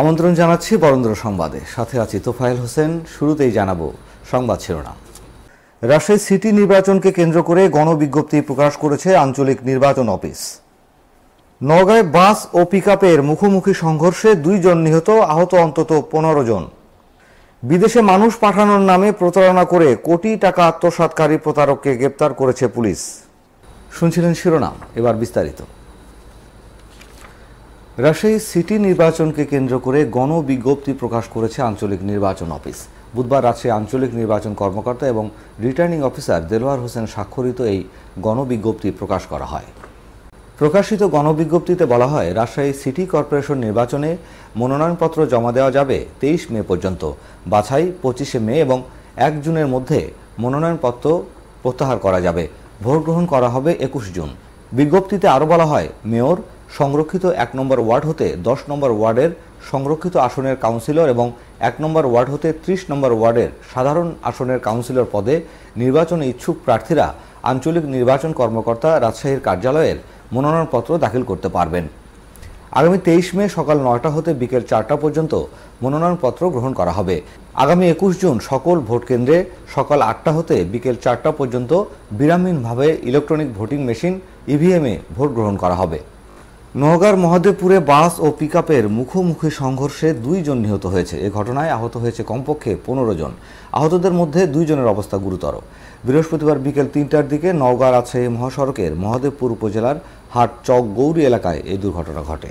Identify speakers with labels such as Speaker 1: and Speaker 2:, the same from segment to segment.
Speaker 1: আমন্ত্রণ জানাচ্ছি বরেন্দ্র সংবাদে সাথে আছি তোফায়েল হোসেন শুরুতেই জানাবো সংবাদ শিরোনাম রাশিয়ার সিটি নির্বাচনকে কেন্দ্র করে গণবিজ্ঞপ্তি প্রকাশ করেছে আঞ্চলিক নির্বাচন অফিস নওগাঁয় বাস ও পিকআপের মুখোমুখি সংঘর্ষে দুইজন নিহত আহত অন্তত পনেরো জন বিদেশে মানুষ পাঠানোর নামে প্রতারণা করে কোটি টাকা আত্মসাতকারী প্রতারককে গ্রেপ্তার করেছে পুলিশ শুনছিলেন শিরোনাম এবার বিস্তারিত রাজশাহী সিটি নির্বাচনকে কেন্দ্র করে গণবিজ্ঞপ্তি প্রকাশ করেছে আঞ্চলিক নির্বাচন অফিস বুধবার রাজশাহী আঞ্চলিক নির্বাচন কর্মকর্তা এবং রিটার্নিং অফিসার দেলোয়ার হোসেন স্বাক্ষরিত এই গণবিজ্ঞপ্তি প্রকাশ করা হয় প্রকাশিত গণবিজ্ঞপ্তিতে বলা হয় রাজশাহী সিটি কর্পোরেশন নির্বাচনে মনোনয়নপত্র জমা দেওয়া যাবে তেইশ মে পর্যন্ত বাছাই পঁচিশে মে এবং এক জুনের মধ্যে মনোনয়নপত্র প্রত্যাহার করা যাবে ভোট গ্রহণ করা হবে একুশ জুন বিজ্ঞপ্তিতে আরও বলা হয় মেয়র সংরক্ষিত এক নম্বর ওয়ার্ড হতে দশ নম্বর ওয়ার্ডের সংরক্ষিত আসনের কাউন্সিলর এবং এক নম্বর ওয়ার্ড হতে ত্রিশ নম্বর ওয়ার্ডের সাধারণ আসনের কাউন্সিলর পদে নির্বাচনে ইচ্ছুক প্রার্থীরা আঞ্চলিক নির্বাচন কর্মকর্তা রাজশাহীর কার্যালয়ের মনোনয়নপত্র দাখিল করতে পারবেন আগামী তেইশ মে সকাল নয়টা হতে বিকেল চারটা পর্যন্ত মনোনয়নপত্র গ্রহণ করা হবে আগামী একুশ জুন সকল ভোট কেন্দ্রে সকাল আটটা হতে বিকেল চারটা পর্যন্ত বিরামহীনভাবে ইলেকট্রনিক ভোটিং মেশিন ইভিএমে ভোট গ্রহণ করা হবে নওগাঁর মহাদেবপুরে বাস ও পিকআপের মুখোমুখি সংঘর্ষে দুইজন নিহত হয়েছে এ ঘটনায় আহত হয়েছে কমপক্ষে পনেরো জন আহতদের মধ্যে দুইজনের অবস্থা গুরুতর বৃহস্পতিবার বিকেল তিনটার দিকে নওগাঁ আছে মহাসড়কের মহাদেবপুর উপজেলার হাট চক গৌরী এলাকায় এই দুর্ঘটনা ঘটে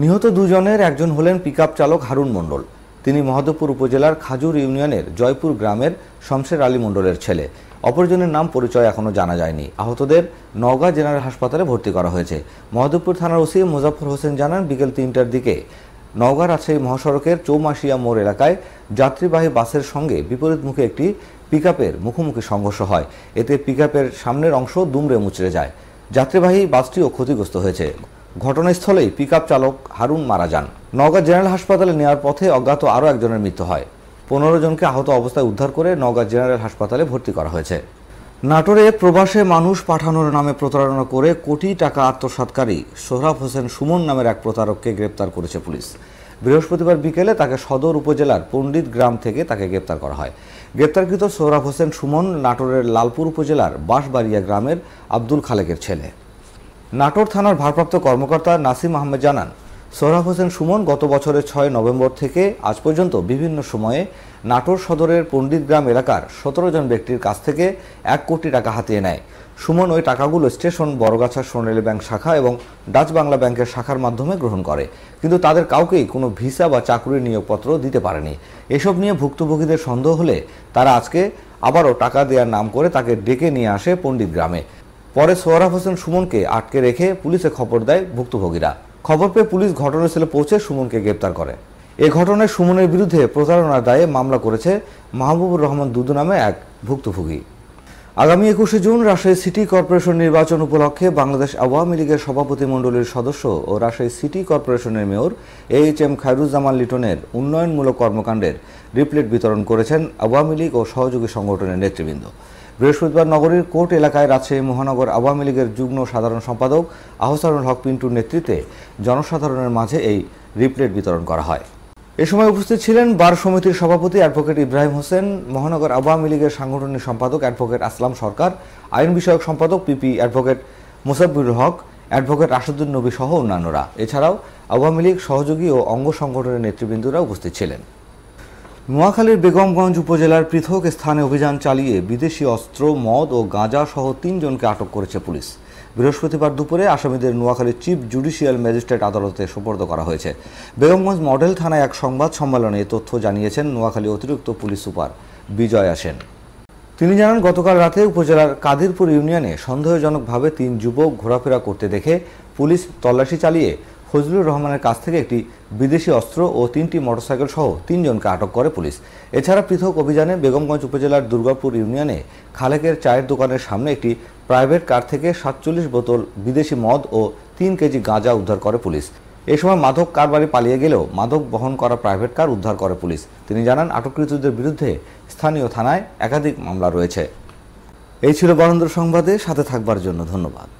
Speaker 1: নিহত দুজনের একজন হলেন পিকআপ চালক হারুন মণ্ডল তিনি মহাদেবপুর উপজেলার খাজুর ইউনিয়নের জয়পুর গ্রামের শমশের আলী মণ্ডলের ছেলে অপরজনের নাম পরিচয় এখনও জানা যায়নি আহতদের নওগাঁ জেনারেল হাসপাতালে ভর্তি করা হয়েছে মহাদেবপুর থানার ওসি মুজাফর হোসেন জানান বিকেল তিনটার দিকে নওগাঁ রাজশাহী মহাসড়কের চৌমাশিয়া মোড় এলাকায় যাত্রীবাহী বাসের সঙ্গে বিপরীত মুখে একটি পিকআপের মুখোমুখি সংঘর্ষ হয় এতে পিকআপের সামনের অংশ দুমড়ে মুচড়ে যায় যাত্রীবাহী বাসটিও ক্ষতিগ্রস্ত হয়েছে ঘটনাস্থলেই পিকআপ চালক হারুন মারা যান নওগাঁ জেনারেল হাসপাতালে নেওয়ার পথে অজ্ঞাত আরও একজনের মৃত্যু হয় পনেরো জনকে আহত অবস্থায় উদ্ধার করে নওগাঁ জেনারেল হাসপাতালে ভর্তি করা হয়েছে নাটোরে প্রবাসে মানুষ পাঠানোর নামে প্রতারণা করে কোটি টাকা আত্মসাতকারী সোহরাব হোসেন সুমন নামের এক প্রতারককে গ্রেপ্তার করেছে পুলিশ বৃহস্পতিবার বিকেলে তাকে সদর উপজেলার পণ্ডিত গ্রাম থেকে তাকে গ্রেপ্তার করা হয় গ্রেপ্তারকৃত সোহরাব হোসেন সুমন নাটোরের লালপুর উপজেলার বাঁশবাড়িয়া গ্রামের আব্দুল খালেকের ছেলে নাটোর থানার ভারপ্রাপ্ত কর্মকর্তা নাসিম আহমেদ জানান সোহরাব হোসেন সুমন গত বছরের ছয় নভেম্বর থেকে আজ পর্যন্ত বিভিন্ন সময়ে নাটোর সদরের পণ্ডিতগ্রাম এলাকার সতেরো জন ব্যক্তির কাছ থেকে এক কোটি টাকা হাতিয়ে নেয় সুমন ওই টাকাগুলো স্টেশন বড়গাছা সোনালি ব্যাংক শাখা এবং ডাচ বাংলা ব্যাংকের শাখার মাধ্যমে গ্রহণ করে কিন্তু তাদের কাউকেই কোনো ভিসা বা চাকরির নিয়োগপত্র দিতে পারেনি এসব নিয়ে ভুক্তভোগীদের সন্দেহ হলে তারা আজকে আবারও টাকা দেওয়ার নাম করে তাকে ডেকে নিয়ে আসে পণ্ডিত গ্রামে পরে সোহরাব হোসেন সুমনকে আটকে রেখে পুলিশে খবর দেয় ভুক্তভোগীরা খবর পেয়ে পুলিশ ঘটনাস্থলে পৌঁছে সুমনকে গ্রেপ্তার করে এ ঘটনায় সুমনের বিরুদ্ধে প্রতারণার দায়ে মামলা করেছে মাহবুবুর রহমান দুদু নামে এক ভুক্তভোগী আগামী একুশে জুন রাজশাহী সিটি কর্পোরেশন নির্বাচন উপলক্ষে বাংলাদেশ আওয়ামী লীগের সভাপতিমণ্ডলীর সদস্য ও রাজশাহী সিটি কর্পোরেশনের মেয়র এইচ এম খায়রুজ্জামান লিটনের উন্নয়নমূলক কর্মকাণ্ডের রিপ্লেট বিতরণ করেছেন আওয়ামী লীগ ও সহযোগী সংগঠনের নেতৃবৃন্দ বৃহস্পতিবার নগরীর কোর্ট এলাকায় রাজশাহী মহানগর আওয়ামী লীগের যুগ্ম সাধারণ সম্পাদক আহসানুল হক পিন্টুর নেতৃত্বে জনসাধারণের মাঝে এই রিপ্লেট বিতরণ করা হয় এ সময় উপস্থিত ছিলেন বার সমিতির সভাপতি অ্যাডভোকেট ইব্রাহিম হোসেন মহানগর আওয়ামী লীগের সাংগঠনিক সম্পাদক অ্যাডভোকেট আসলাম সরকার আইন বিষয়ক সম্পাদক PP advocate Musabbir Haque advocate Rashedul Nabi সহ অন্যান্যরা এছাড়াও আওয়ামী লীগ সহযোগী ও অঙ্গ সংগঠনের নেতৃবৃন্দরা উপস্থিত ছিলেন নোয়াখালীর বেগমগঞ্জ উপজেলার পৃথক স্থানে অভিযান চালিয়ে বিদেশি অস্ত্র মদ ও গাঁজা সহ তিনজনকে আটক করেছে পুলিশ বৃহস্পতিবার দুপুরে আসামিদের নোয়াখালীর চিফ জুডিশিয়াল ম্যাজিস্ট্রেট আদালতে সোপর্দ করা হয়েছে বেগমগঞ্জ মডেল থানায় এক সংবাদ সম্মেলনে তথ্য জানিয়েছেন নোয়াখালী অতিরিক্ত পুলিশ সুপার বিজয় আসেন তিনি জানান গতকাল রাতে উপজেলার কাদিরপুর ইউনিয়নে সন্দেহজনকভাবে তিন যুবক ঘোরাফেরা করতে দেখে পুলিশ তল্লাশি চালিয়ে ফজলুর রহমানের কাছ থেকে একটি বিদেশি অস্ত্র ও তিনটি মোটরসাইকেল সহ তিনজনকে আটক করে পুলিশ এছাড়া পৃথক অভিযানে বেগমগঞ্জ উপজেলার দুর্গাপুর ইউনিয়নে খালেকের চায়ের দোকানের সামনে একটি প্রাইভেট কার থেকে সাতচল্লিশ বোতল বিদেশি মদ ও তিন কেজি গাঁজা উদ্ধার করে পুলিশ এ সময় মাদক কারবারি পালিয়ে গেলেও মাদক বহন করা প্রাইভেট কার উদ্ধার করে পুলিশ তিনি জানান আটককৃতদের বিরুদ্ধে স্থানীয় থানায় একাধিক মামলা রয়েছে এই ছিল বরেন্দ্র সংবাদে সাথে থাকবার জন্য ধন্যবাদ